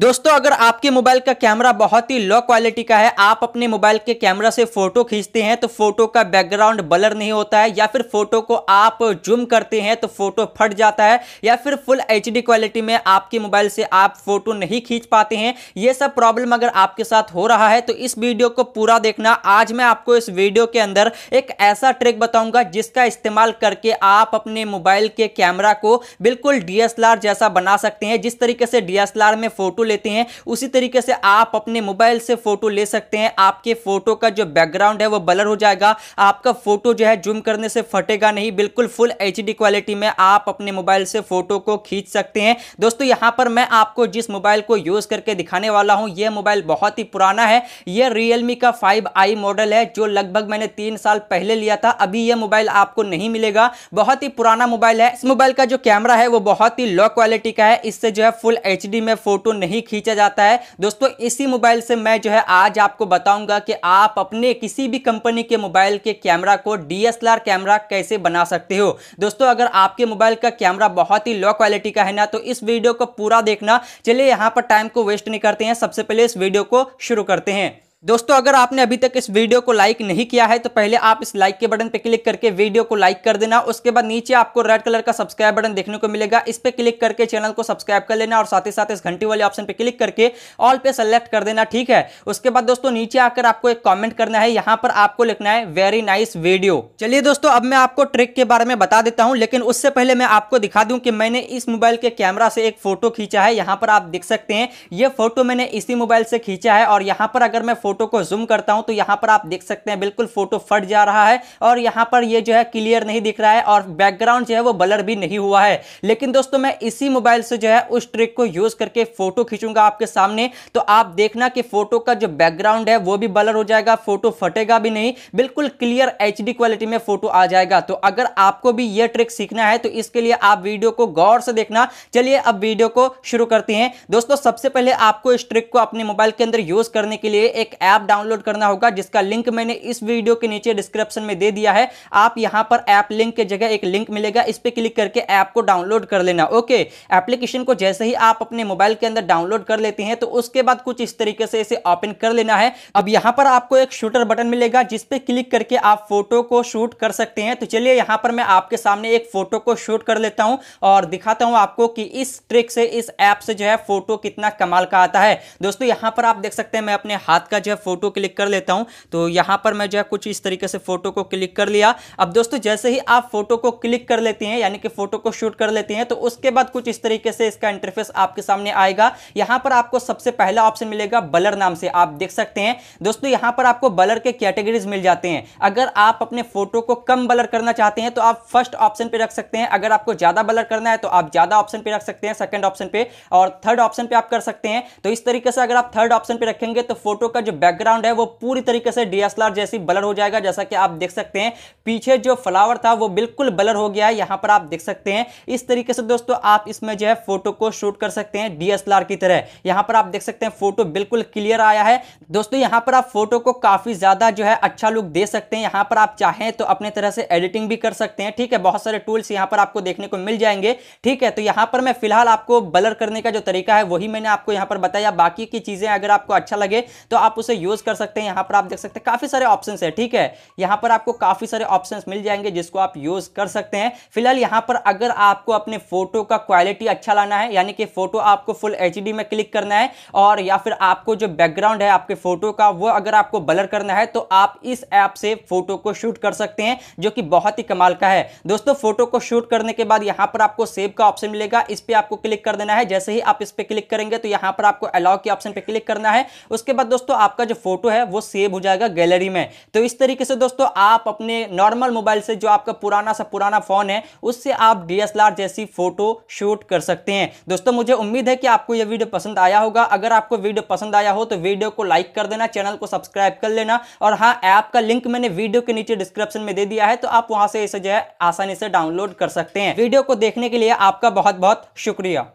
दोस्तों अगर आपके मोबाइल का कैमरा बहुत ही लो क्वालिटी का है आप अपने मोबाइल के कैमरा से फोटो खींचते हैं तो फोटो का बैकग्राउंड बलर नहीं होता है या फिर फोटो को आप जूम करते हैं तो फोटो फट जाता है या फिर फुल एच क्वालिटी में आपके मोबाइल से आप फोटो नहीं खींच पाते हैं ये सब प्रॉब्लम अगर आपके साथ हो रहा है तो इस वीडियो को पूरा देखना आज मैं आपको इस वीडियो के अंदर एक ऐसा ट्रिक बताऊंगा जिसका इस्तेमाल करके आप अपने मोबाइल के कैमरा को बिल्कुल डी जैसा बना सकते हैं जिस तरीके से डी में फोटो फोटो लेते हैं उसी तरीके से आप अपने मोबाइल से फोटो ले सकते हैं आपके फोटो का जो बैकग्राउंड है वो बलर हो जाएगा आपका फोटो जो है जूम करने से फटेगा नहीं बिल्कुल फुल एच क्वालिटी में आप अपने मोबाइल से फोटो को खींच सकते हैं दोस्तों यहां पर मैं आपको जिस मोबाइल को यूज करके दिखाने वाला हूं यह मोबाइल बहुत ही पुराना है यह रियलमी का फाइव आई मॉडल है जो लगभग मैंने तीन साल पहले लिया था अभी यह मोबाइल आपको नहीं मिलेगा बहुत ही पुराना मोबाइल है इस मोबाइल का जो कैमरा है वो बहुत ही लो क्वालिटी का है इससे जो है फुल एच में फोटो नहीं ही खींचा जाता है दोस्तों इसी मोबाइल से मैं जो है आज आपको बताऊंगा कि आप अपने किसी भी कंपनी के मोबाइल के कैमरा को डीएसएलआर कैमरा कैसे बना सकते हो दोस्तों अगर आपके मोबाइल का कैमरा बहुत ही लो क्वालिटी का है ना तो इस वीडियो को पूरा देखना चलिए यहाँ पर टाइम को वेस्ट नहीं करते हैं सबसे पहले इस वीडियो को शुरू करते हैं दोस्तों अगर आपने अभी तक इस वीडियो को लाइक नहीं किया है तो पहले आप इस लाइक के बटन पर क्लिक करके वीडियो को लाइक कर देना उसके बाद नीचे आपको रेड कलर का सब्सक्राइब बटन देखने को मिलेगा इस पर क्लिक करके चैनल को सब्सक्राइब कर लेना और साथ ही साथ इस घंटी वाले ऑप्शन पर क्लिक करके ऑल पे सेलेक्ट कर देना ठीक है उसके बाद दोस्तों नीचे आकर आपको एक कॉमेंट करना है यहाँ पर आपको लिखना है वेरी नाइस वीडियो चलिए दोस्तों अब मैं आपको ट्रिक के बारे में बता देता हूँ लेकिन उससे पहले मैं आपको दिखा दूँ कि मैंने इस मोबाइल के कैमरा से एक फोटो खींचा है यहाँ पर आप देख सकते हैं ये फोटो मैंने इसी मोबाइल से खींचा है और यहाँ पर अगर मैं फोटो फोटो को जूम करता हूं तो यहां पर आप देख सकते हैं बिल्कुल फोटो फट जा रहा है और यहां पर ये जो है क्लियर नहीं दिख रहा है और बैकग्राउंड जो है वो बलर भी नहीं हुआ है लेकिन दोस्तों मैं इसी मोबाइल से जो है उस ट्रिक को यूज करके फोटो खींचूंगा आपके सामने तो आप देखना कि फोटो का जो बैकग्राउंड है वो भी बलर हो जाएगा फोटो फटेगा भी नहीं बिल्कुल क्लियर एच क्वालिटी में फोटो आ जाएगा तो अगर आपको भी यह ट्रिक सीखना है तो इसके लिए आप वीडियो को गौर से देखना चलिए अब वीडियो को शुरू करते हैं दोस्तों सबसे पहले आपको इस ट्रिक को अपने मोबाइल के अंदर यूज करने के लिए एक ऐप डाउनलोड करना होगा जिसका लिंक मैंने इस वीडियो के नीचे डिस्क्रिप्शन में दे दिया है आप यहां पर ऐप लिंक के जगह एक लिंक मिलेगा इस पर क्लिक करके ऐप को डाउनलोड कर लेना ओके एप्लीकेशन को जैसे ही आप अपने मोबाइल के अंदर डाउनलोड कर लेते हैं तो उसके बाद कुछ इस तरीके से इसे ओपन कर लेना है अब यहां पर आपको एक शूटर बटन मिलेगा जिसपे क्लिक करके आप फोटो को शूट कर सकते हैं तो चलिए यहां पर मैं आपके सामने एक फोटो को शूट कर लेता हूं और दिखाता हूं आपको कि इस ट्रिक से इस ऐप से जो है फोटो कितना कमाल का आता है दोस्तों यहां पर आप देख सकते हैं मैं अपने हाथ का जो है फोटो क्लिक कर लेता हूं तो यहां पर मैं जो है कुछ इस तरीके से फोटो को क्लिक कर लिया अब दोस्तों जैसे ही आप फोटो को क्लिक कर लेते हैं यानी कि फोटो को शूट कर लेते हैं तो उसके बाद कुछ इस तरीके से इसका इंटरफेस आपके सामने आएगा यहां पर आपको सबसे पहला ऑप्शन मिलेगा बलर नाम से आप देख सकते हैं दोस्तों यहां पर आपको बलर के कैटेगरीज मिल जाते हैं अगर आप अपने फोटो को कम बलर करना चाहते हैं तो आप फर्स्ट ऑप्शन पर रख सकते हैं अगर आपको ज़्यादा बलर करना है तो आप ज़्यादा ऑप्शन पर रख सकते हैं सेकेंड ऑप्शन पे और थर्ड ऑप्शन पे आप कर सकते हैं तो इस तरीके से अगर आप थर्ड ऑप्शन पे रखेंगे तो फोटो का जो बैकग्राउंड है वो पूरी तरीके से डीएसएलआर जैसी बलर हो जाएगा जैसा कि आप देख सकते हैं पीछे जो फ्लावर था वो बिल्कुल बलर हो गया है यहाँ पर आप देख सकते हैं इस तरीके से दोस्तों आप इसमें जो है फोटो को शूट कर सकते हैं डीएसएलआर की तरह यहाँ पर आप देख सकते हैं फोटो बिल्कुल क्लियर आया है दोस्तों यहाँ पर आप फोटो को काफी ज्यादा जो है अच्छा लुक दे सकते हैं यहाँ पर आप चाहें तो अपने तरह से एडिटिंग भी कर सकते हैं ठीक है बहुत सारे टूल्स यहाँ पर आपको देखने को मिल जाएंगे ठीक है तो यहाँ पर मैं फिलहाल आपको बलर करने का जो तरीका है वही मैंने आपको यहाँ पर बताया बाकी की चीजें अगर आपको अच्छा लगे तो आप उसे यूज़ कर सकते हैं यहां पर आप देख सकते हैं काफ़ी सारे ऑप्शन है ठीक है यहां पर आपको काफ़ी सारे ऑप्शन मिल जाएंगे जिसको आप यूज़ कर सकते हैं फिलहाल यहां पर अगर आपको अपने फोटो का क्वालिटी अच्छा लाना है यानी कि फोटो आपको फुल एच में क्लिक करना है और या फिर आपको जो बैकग्राउंड है आपके फोटो का वो अगर आपको बलर करना है तो आप इस ऐप से फोटो को शूट कर सकते हैं जो कि बहुत ही कमाल का है दोस्तों फोटो को शूट करने के बाद यहां पर आपको सेव का ऑप्शन मिलेगा इस पर आपको क्लिक कर देना है जैसे ही आप इस पर क्लिक करेंगे तो यहां पर आपको अलाउ के ऑप्शन पर क्लिक करना है उसके बाद दोस्तों आप आपका जो फोटो है वो सेव हो जाएगा गैलरी में तो इस तरीके से दोस्तों आप अपने नॉर्मल मोबाइल से जो आपका पुराना सा पुराना फ़ोन है उससे आप डी जैसी फ़ोटो शूट कर सकते हैं दोस्तों मुझे उम्मीद है कि आपको यह वीडियो पसंद आया होगा अगर आपको वीडियो पसंद आया हो तो वीडियो को लाइक कर देना चैनल को सब्सक्राइब कर लेना और हाँ ऐप का लिंक मैंने वीडियो के नीचे डिस्क्रिप्शन में दे दिया है तो आप वहां से इसे जो है आसानी से डाउनलोड कर सकते हैं वीडियो को देखने के लिए आपका बहुत बहुत शुक्रिया